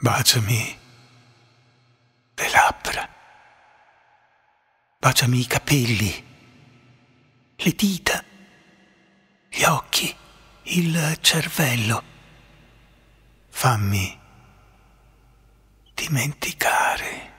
Baciami le labbra, baciami i capelli, le dita, gli occhi, il cervello. Fammi dimenticare.